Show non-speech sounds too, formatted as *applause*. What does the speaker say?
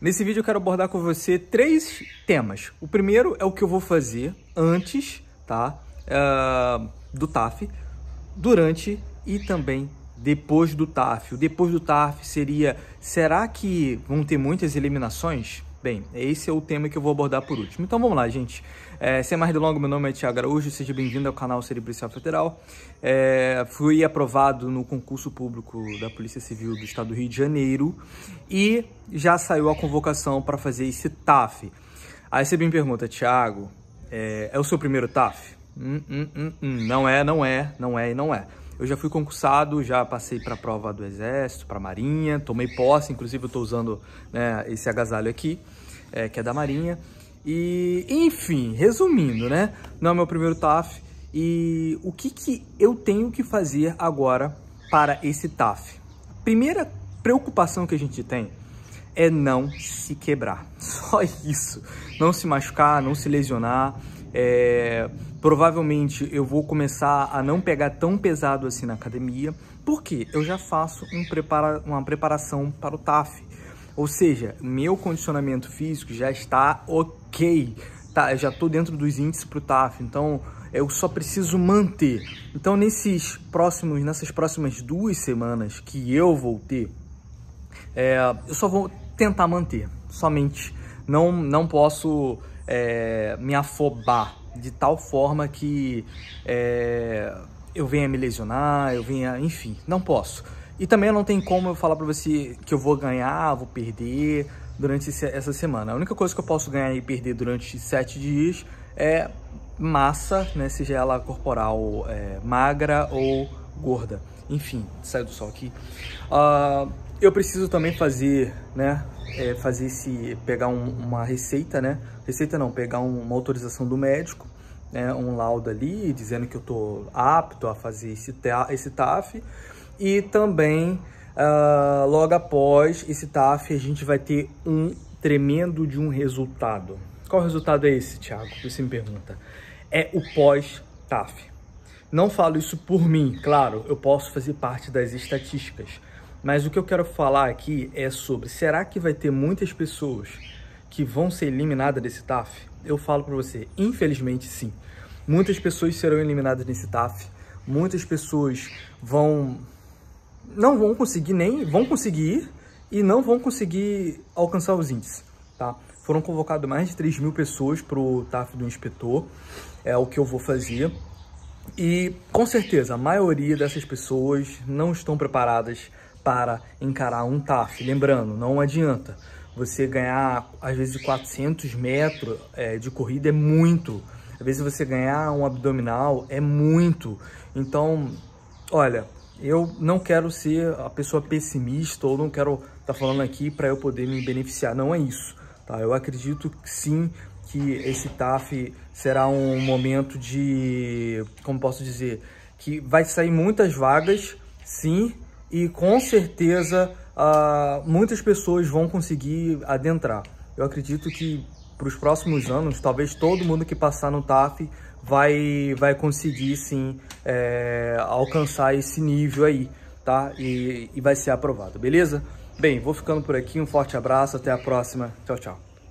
Nesse vídeo eu quero abordar com você três temas. O primeiro é o que eu vou fazer antes, tá? Uh, do TAF, durante e também depois do TAF. O depois do TAF seria, será que vão ter muitas eliminações? Bem, esse é o tema que eu vou abordar por último. Então vamos lá, gente. É, sem mais delongas, meu nome é Tiago Araújo, seja bem-vindo ao canal Seria Policial Federal. É, fui aprovado no concurso público da Polícia Civil do Estado do Rio de Janeiro e já saiu a convocação para fazer esse TAF. Aí você me pergunta, Tiago, é, é, o seu primeiro TAF? Hum, hum, hum, hum, não é, não é, não é e não é. Eu já fui concursado, já passei para a prova do Exército, para a Marinha, tomei posse, inclusive eu estou usando né, esse agasalho aqui, é, que é da Marinha. E, enfim, resumindo, né? Não é meu primeiro TAF. E o que, que eu tenho que fazer agora para esse TAF? Primeira preocupação que a gente tem é não se quebrar. *laughs* Só isso. Não se machucar, não se lesionar. É, provavelmente eu vou começar a não pegar tão pesado assim na academia, porque eu já faço um prepara uma preparação para o TAF. Ou seja, meu condicionamento físico já está ok, tá, eu já estou dentro dos índices para o TAF, então eu só preciso manter. Então nesses próximos, nessas próximas duas semanas que eu vou ter, é, eu só vou tentar manter, somente. Não, não posso é, me afobar de tal forma que é, eu venha me lesionar, eu venha, enfim, não posso. E também não tem como eu falar para você que eu vou ganhar, vou perder durante essa semana. A única coisa que eu posso ganhar e perder durante sete dias é massa, né, seja ela corporal é, magra ou gorda. Enfim, sai do sol aqui. Uh, eu preciso também fazer, né, é, fazer esse, pegar um, uma receita, né, receita não, pegar um, uma autorização do médico, né, um laudo ali, dizendo que eu tô apto a fazer esse, esse TAF, e também, uh, logo após esse TAF, a gente vai ter um tremendo de um resultado. Qual resultado é esse, Thiago? Você me pergunta. É o pós-TAF. Não falo isso por mim, claro, eu posso fazer parte das estatísticas, mas o que eu quero falar aqui é sobre será que vai ter muitas pessoas que vão ser eliminadas desse TAF? Eu falo para você, infelizmente sim. Muitas pessoas serão eliminadas nesse TAF. Muitas pessoas vão não vão conseguir nem vão conseguir ir e não vão conseguir alcançar os índices, tá? Foram convocadas mais de 3 mil pessoas para o TAF do inspetor, é o que eu vou fazer. E com certeza a maioria dessas pessoas não estão preparadas para encarar um TAF. Lembrando, não adianta. Você ganhar, às vezes, 400 metros é, de corrida é muito. Às vezes, você ganhar um abdominal é muito. Então, olha, eu não quero ser a pessoa pessimista ou não quero estar tá falando aqui para eu poder me beneficiar. Não é isso. Tá? Eu acredito que, sim que esse TAF será um momento de, como posso dizer, que vai sair muitas vagas, sim, e com certeza uh, muitas pessoas vão conseguir adentrar. Eu acredito que para os próximos anos, talvez todo mundo que passar no TAF vai, vai conseguir sim é, alcançar esse nível aí, tá? E, e vai ser aprovado, beleza? Bem, vou ficando por aqui, um forte abraço, até a próxima, tchau, tchau.